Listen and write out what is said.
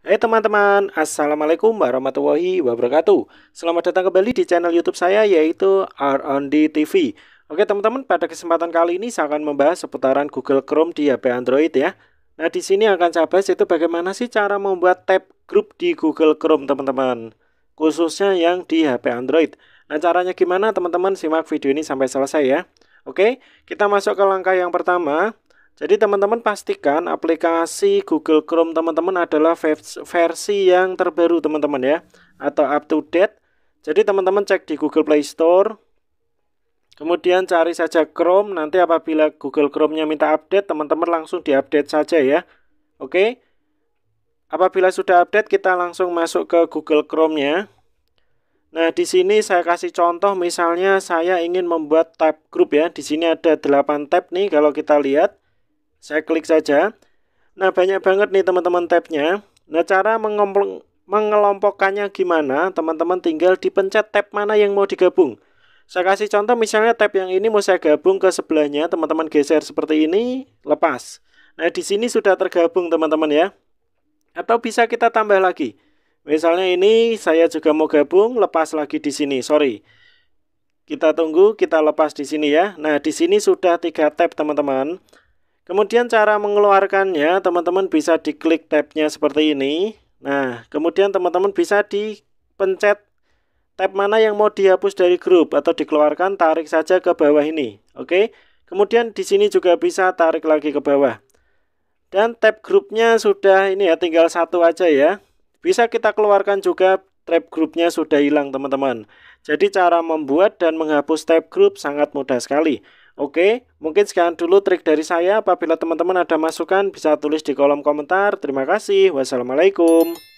Hai hey, teman-teman, Assalamualaikum warahmatullahi wabarakatuh Selamat datang kembali di channel youtube saya yaitu R&D TV Oke teman-teman, pada kesempatan kali ini saya akan membahas seputaran Google Chrome di HP Android ya Nah di sini akan saya bahas itu bagaimana sih cara membuat tab grup di Google Chrome teman-teman Khususnya yang di HP Android Nah caranya gimana teman-teman, simak video ini sampai selesai ya Oke, kita masuk ke langkah yang pertama jadi teman-teman pastikan aplikasi Google Chrome teman-teman adalah versi yang terbaru teman-teman ya atau up to date. Jadi teman-teman cek di Google Play Store. Kemudian cari saja Chrome, nanti apabila Google Chrome-nya minta update, teman-teman langsung diupdate saja ya. Oke. Apabila sudah update, kita langsung masuk ke Google Chrome-nya. Nah, di sini saya kasih contoh misalnya saya ingin membuat tab grup ya. Di sini ada 8 tab nih kalau kita lihat. Saya klik saja. Nah, banyak banget nih teman-teman tabnya. Nah, cara mengelompokkannya gimana? Teman-teman tinggal dipencet tab mana yang mau digabung. Saya kasih contoh misalnya tab yang ini mau saya gabung ke sebelahnya, teman-teman geser seperti ini, lepas. Nah, di sini sudah tergabung teman-teman ya. Atau bisa kita tambah lagi. Misalnya ini saya juga mau gabung, lepas lagi di sini, sorry. Kita tunggu, kita lepas di sini ya. Nah, di sini sudah tiga tab teman-teman. Kemudian cara mengeluarkannya teman-teman bisa diklik tabnya seperti ini. Nah, kemudian teman-teman bisa dipencet tab mana yang mau dihapus dari grup atau dikeluarkan, tarik saja ke bawah ini. Oke. Kemudian di sini juga bisa tarik lagi ke bawah. Dan tab grupnya sudah ini ya tinggal satu aja ya. Bisa kita keluarkan juga tab grupnya sudah hilang teman-teman. Jadi cara membuat dan menghapus tab grup sangat mudah sekali. Oke, mungkin sekian dulu trik dari saya. Apabila teman-teman ada masukan, bisa tulis di kolom komentar. Terima kasih. Wassalamualaikum.